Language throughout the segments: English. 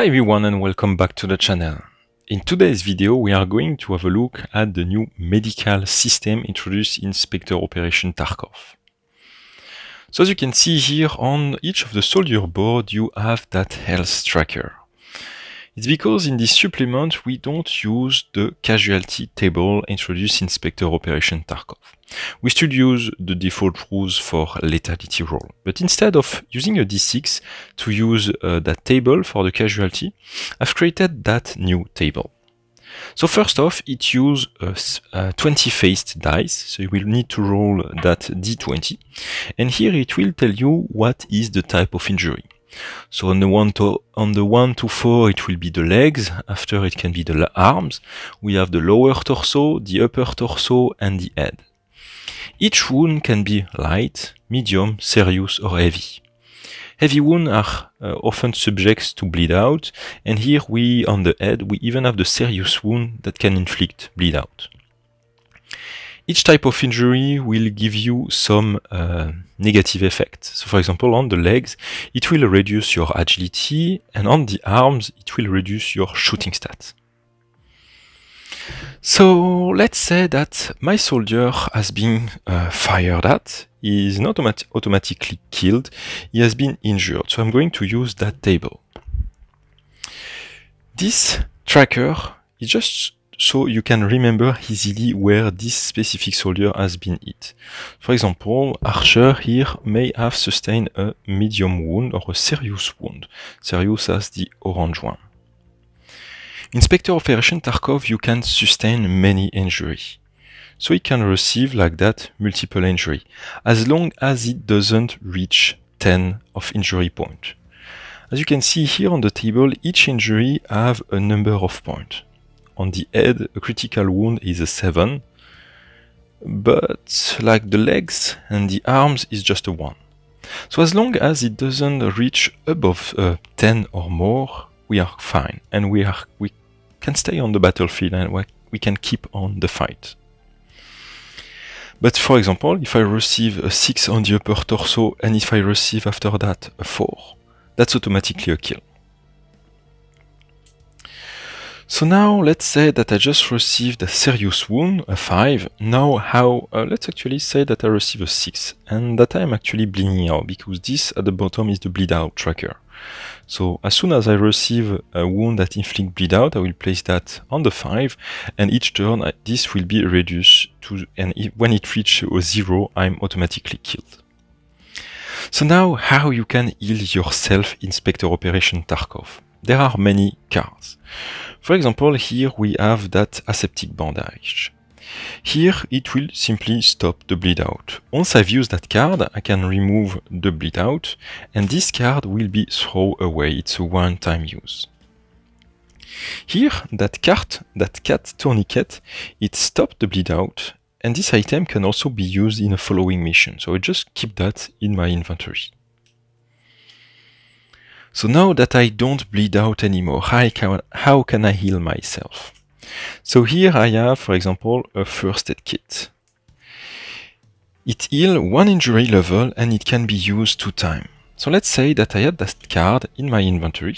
Hi everyone and welcome back to the channel. In today's video we are going to have a look at the new medical system introduced in Spectre Operation Tarkov. So as you can see here on each of the soldier board you have that health tracker. It's because in this supplement we don't use the casualty table introduced in Spectre Operation Tarkov. We still use the default rules for lethality roll, but instead of using a d6 to use uh, that table for the casualty, I've created that new table. So first off, it uses uh, a, uh, a 20 faced dice, so you will need to roll that d20, and here it will tell you what is the type of injury. So on the one to on the one to four, it will be the legs. After it can be the arms. We have the lower torso, the upper torso, and the head. Each wound can be light, medium, serious, or heavy. Heavy wounds are uh, often subjects to bleed out, and here we on the head we even have the serious wound that can inflict bleed out. Each type of injury will give you some uh, negative effect. So for example, on the legs, it will reduce your agility, and on the arms, it will reduce your shooting stats. So let's say that my soldier has been uh, fired at, he is not automat automatically killed, he has been injured. So I'm going to use that table. This tracker is just so you can remember easily where this specific soldier has been hit. For example, Archer here may have sustained a medium wound or a serious wound, serious as the orange one. Inspector of Operation Tarkov, you can sustain many injuries. So he can receive like that multiple injury, as long as it doesn't reach 10 of injury point. As you can see here on the table, each injury have a number of points on the head, a critical wound is a 7, but like the legs and the arms is just a 1. So as long as it doesn't reach above uh, 10 or more, we are fine and we, are, we can stay on the battlefield and we can keep on the fight. But for example, if I receive a 6 on the upper torso and if I receive after that a 4, that's automatically a kill. So now let's say that I just received a serious wound, a 5. Now how, uh, let's actually say that I receive a 6 and that I am actually bleeding out because this at the bottom is the bleed out tracker. So as soon as I receive a wound that inflict bleed out, I will place that on the 5 and each turn I, this will be reduced to and if, when it reaches a 0 I'm automatically killed. So now how you can heal yourself Inspector Operation Tarkov. There are many cars. For example, here we have that aseptic bandage. Here it will simply stop the bleed out. Once I've used that card, I can remove the bleed out and this card will be thrown away. It's a one-time use. Here, that cart, that cat tourniquet, it stopped the bleed out and this item can also be used in a following mission. So I just keep that in my inventory. So now that I don't bleed out anymore, how can, how can I heal myself? So here I have, for example, a first aid kit. It heals one injury level and it can be used two times. So let's say that I had that card in my inventory.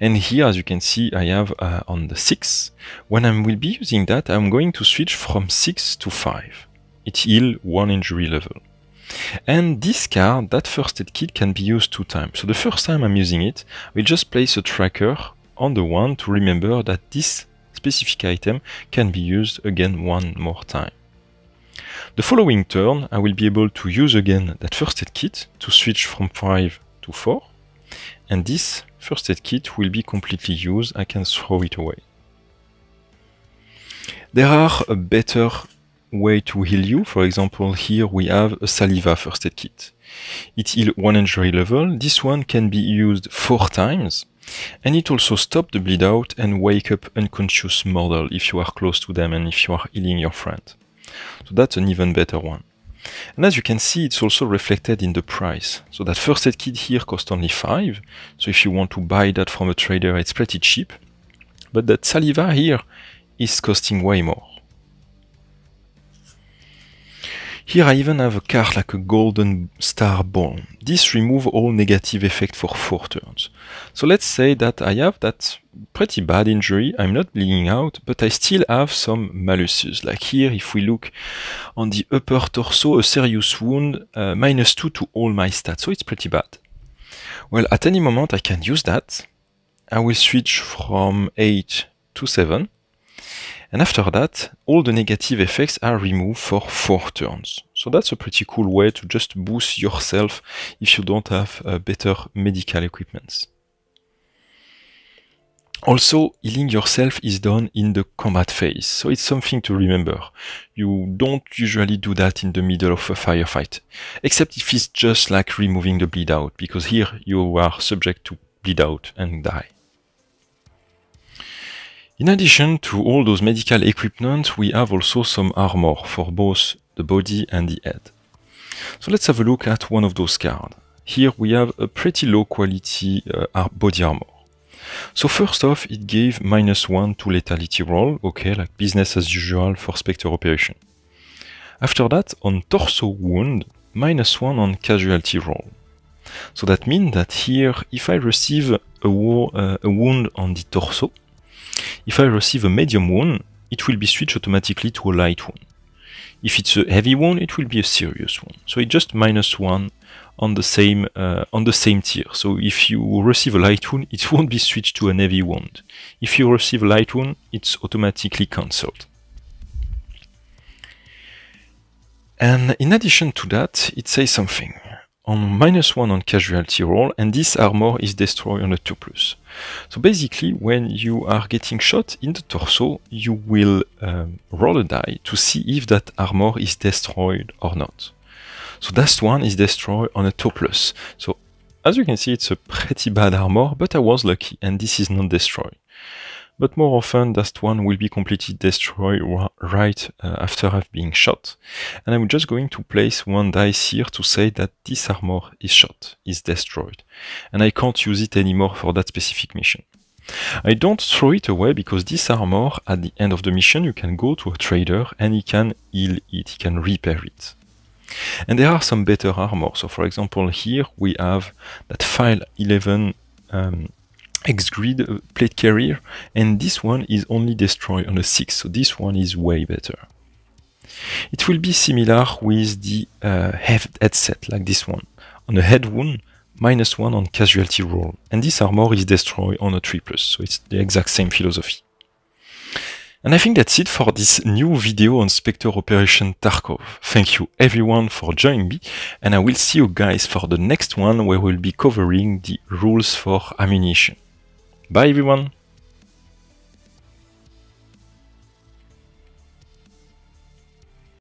And here, as you can see, I have uh, on the 6. When I will be using that, I'm going to switch from 6 to 5. It heals one injury level. And this card, that first aid kit, can be used two times. So the first time I'm using it, we just place a tracker on the one to remember that this specific item can be used again one more time. The following turn, I will be able to use again that first aid kit to switch from 5 to 4. And this first aid kit will be completely used, I can throw it away. There are better way to heal you. For example, here we have a saliva first aid kit. It heals one injury level. This one can be used four times. And it also stops the bleed out and wake up unconscious model if you are close to them and if you are healing your friend. So that's an even better one. And as you can see, it's also reflected in the price. So that first aid kit here cost only 5. So if you want to buy that from a trader, it's pretty cheap. But that saliva here is costing way more. Here I even have a card like a golden star ball. This remove all negative effect for 4 turns. So let's say that I have that pretty bad injury, I'm not bleeding out, but I still have some maluses. Like here, if we look on the upper torso, a serious wound, uh, minus 2 to all my stats, so it's pretty bad. Well, at any moment I can use that. I will switch from 8 to 7. And after that, all the negative effects are removed for four turns. So that's a pretty cool way to just boost yourself if you don't have uh, better medical equipments. Also, healing yourself is done in the combat phase, so it's something to remember. You don't usually do that in the middle of a firefight, except if it's just like removing the bleed out, because here you are subject to bleed out and die. In addition to all those medical equipment, we have also some armor for both the body and the head. So let's have a look at one of those cards. Here we have a pretty low quality uh, body armor. So first off, it gave minus 1 to lethality roll, okay, like business as usual for Spectre operation. After that, on torso wound, minus 1 on casualty roll. So that means that here, if I receive a, uh, a wound on the torso, if I receive a medium one, it will be switched automatically to a light one. If it's a heavy one, it will be a serious one. So it's just minus one on the same uh, on the same tier. So if you receive a light one, it won't be switched to a heavy one. If you receive a light one, it's automatically cancelled. And in addition to that, it says something on minus 1 on casualty roll, and this armor is destroyed on a 2+. plus. So basically, when you are getting shot in the torso, you will um, roll a die to see if that armor is destroyed or not. So that one is destroyed on a 2+. plus. So as you can see, it's a pretty bad armor, but I was lucky, and this is not destroyed but more often that one will be completely destroyed right uh, after I've been shot. And I'm just going to place one dice here to say that this armor is shot, is destroyed. And I can't use it anymore for that specific mission. I don't throw it away because this armor, at the end of the mission, you can go to a trader and he can heal it, he can repair it. And there are some better armor. So for example, here we have that file 11 um, X grid uh, plate carrier, and this one is only destroyed on a 6, so this one is way better. It will be similar with the uh, headset like this one. On a head wound, minus 1 on casualty roll, and this armor is destroyed on a 3+, plus, so it's the exact same philosophy. And I think that's it for this new video on Spectre Operation Tarkov. Thank you everyone for joining me, and I will see you guys for the next one where we'll be covering the rules for ammunition. Bye everyone!